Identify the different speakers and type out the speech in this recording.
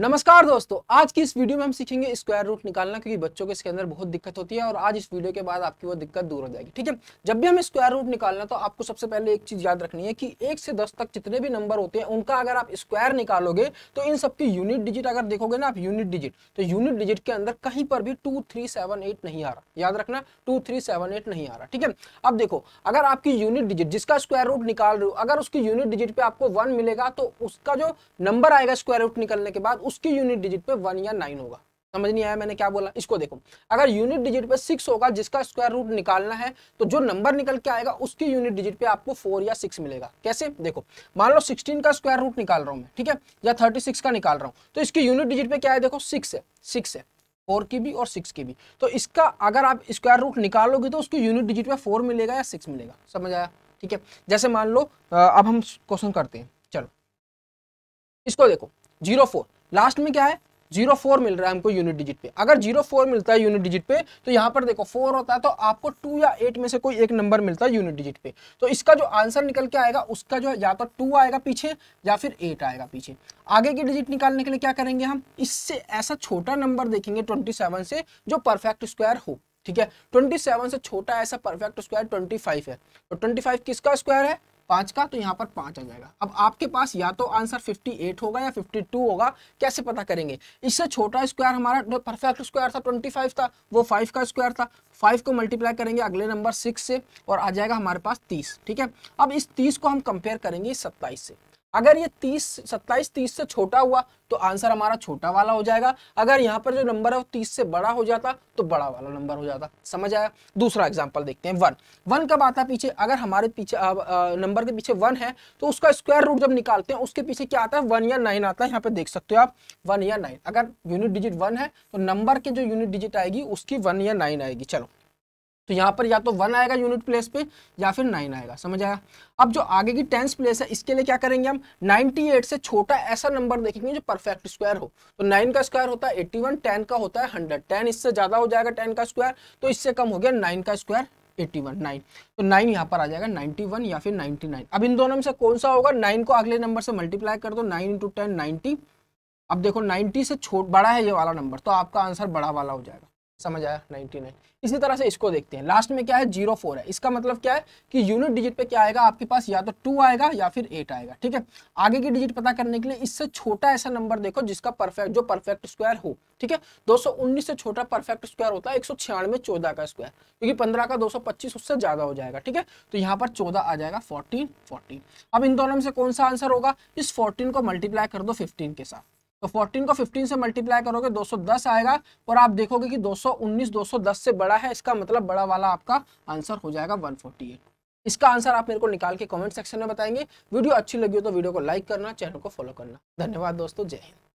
Speaker 1: नमस्कार दोस्तों आज की इस वीडियो में हम सीखेंगे स्क्वायर रूट निकालना क्योंकि बच्चों के इसके अंदर बहुत दिक्कत होती है और आज इस वीडियो के बाद आपकी वो दिक्कत दूर हो जाएगी ठीक है जब भी हम स्क्वायर रूट निकालना तो आपको सबसे पहले एक चीज याद रखनी है कि एक से दस तक जितने भी नंबर होते हैं उनका अगर आप स्क्वायर निकालोगे तो इन सबकी यूनिट डिजिट अगर देखोगे ना आप यूनिट डिजिट तो यूनिट डिजिट के अंदर कहीं पर भी टू थ्री सेवन एट नहीं आ रहा याद रखना टू थ्री सेवन एट नहीं आ रहा ठीक है अब देखो अगर आपकी यूनिट डिजिट जिसका स्क्वायर रूट निकाल रहे हो अगर उसकी यूनिट डिजिट पे आपको वन मिलेगा तो उसका जो नंबर आएगा स्क्वायर रूट निकलने के बाद उसकी यूनिट डिजिट पे वन या नाइन होगा समझ नहीं आया मैंने क्या बोला इसको देखो अगर यूनिट डिजिट पे सिक्स होगा जिसका स्क्वायर रूट निकालना है तो जो नंबर निकल के आएगा उसकी यूनिट डिजिट पे आपको फोर या सिक्स मिलेगा कैसे देखो मान लो सिक्सटीन का स्क्वायर रूट निकाल रहा हूँ मैं ठीक है या थर्टी सिक्स का निकाल रहा हूँ तो इसकी यूनिट डिजिट पे क्या है देखो सिक्स है सिक्स है फोर की भी और सिक्स की भी तो इसका अगर आप स्क्वायर रूट निकालोगे तो उसकी यूनिट डिजिट पे फोर मिलेगा या सिक्स मिलेगा समझ आया ठीक है जैसे मान लो अब हम क्वेश्चन करते हैं चलो इसको देखो जीरो फोर लास्ट में क्या है जीरो फोर मिल रहा है हमको यूनिट डिजिट पे अगर जीरो फोर मिलता है यूनिट डिजिट पे तो यहाँ पर देखो फोर होता है तो आपको टू या एट में से कोई एक नंबर मिलता है यूनिट डिजिट पे तो इसका जो आंसर निकल के आएगा उसका जो है या तो टू आएगा पीछे या फिर एट आएगा पीछे आगे की डिजिट निकालने के लिए क्या करेंगे हम इससे ऐसा छोटा नंबर देखेंगे ट्वेंटी से जो परफेक्ट स्क्वायर हो ठीक है ट्वेंटी से छोटा ऐसा परफेक्ट स्क्वायर ट्वेंटी है तो ट्वेंटी किसका स्क्वायर है पाँच का तो यहाँ पर पाँच आ जाएगा अब आपके पास या तो आंसर 58 होगा या 52 होगा कैसे पता करेंगे इससे छोटा स्क्वायर हमारा जो परफेक्ट स्क्वायर था 25 था वो 5 का स्क्वायर था 5 को मल्टीप्लाई करेंगे अगले नंबर 6 से और आ जाएगा हमारे पास 30 ठीक है अब इस 30 को हम कंपेयर करेंगे 27 से अगर ये 30 27 30 से छोटा हुआ तो आंसर हमारा छोटा वाला हो जाएगा अगर यहाँ पर जो नंबर है वो 30 से बड़ा हो जाता तो बड़ा वाला नंबर हो जाता समझ आया दूसरा एग्जांपल देखते हैं वन वन कब आता है पीछे अगर हमारे पीछे नंबर के पीछे वन है तो उसका स्क्वायर रूट जब निकालते हैं उसके पीछे क्या आता है वन या नाइन आता है यहाँ पे देख सकते हो आप वन या नाइन अगर यूनिट डिजिट वन है तो नंबर के जो यूनिट डिजिट आएगी उसकी वन या नाइन आएगी चलो तो यहाँ पर या तो वन आएगा यूनिट प्लेस पे या फिर नाइन आएगा समझ आया अब जो आगे की टेंस प्लेस है इसके लिए क्या करेंगे हम 98 से छोटा ऐसा नंबर देखेंगे जो परफेक्ट स्क्वायर हो तो नाइन का स्क्वायर होता है 81 टेन का होता है 100 टेन इससे ज़्यादा हो जाएगा टेन का स्क्वायर तो इससे कम हो गया नाइन का स्क्वायर 81 नाइन तो 9 यहाँ पर आ जाएगा 91 या फिर 99 अब इन दोनों में से कौन सा होगा 9 को अगले नंबर से मल्टीप्लाई कर दो 9 इंटू टेन अब देखो 90 से छोट बड़ा है ये वाला नंबर तो आपका आंसर बड़ा वाला हो जाएगा समझ आया नाइनटी नाइन इसी तरह से इसको देखते हैं लास्ट में क्या है जीरो फोर है इसका मतलब क्या है कि यूनिट डिजिट पे क्या आएगा आपके पास या तो टू आएगा या फिर एट आएगा ठीक है आगे की डिजिट पता करने के लिए इससे छोटा ऐसा नंबर देखो जिसका परफेक्ट जो परफेक्ट स्क्वायर हो ठीक है 219 से छोटा परफेक्ट स्क्वायर होता है एक सौ का स्क्वायर क्योंकि पंद्रह का 225 उससे ज्यादा हो जाएगा ठीक है तो यहाँ पर चौदह आ जाएगा फोर्टीन फोर्टीन अब इन दोनों में से कौन सा आंसर होगा इस फोर्टीन को मल्टीप्लाई कर दो फिफ्टीन के साथ तो 14 को 15 से मल्टीप्लाई करोगे 210 आएगा और आप देखोगे कि 219 210 से बड़ा है इसका मतलब बड़ा वाला आपका आंसर हो जाएगा 148 इसका आंसर आप मेरे को निकाल के कमेंट सेक्शन में बताएंगे वीडियो अच्छी लगी हो तो वीडियो को लाइक करना चैनल को फॉलो करना धन्यवाद दोस्तों जय हिंद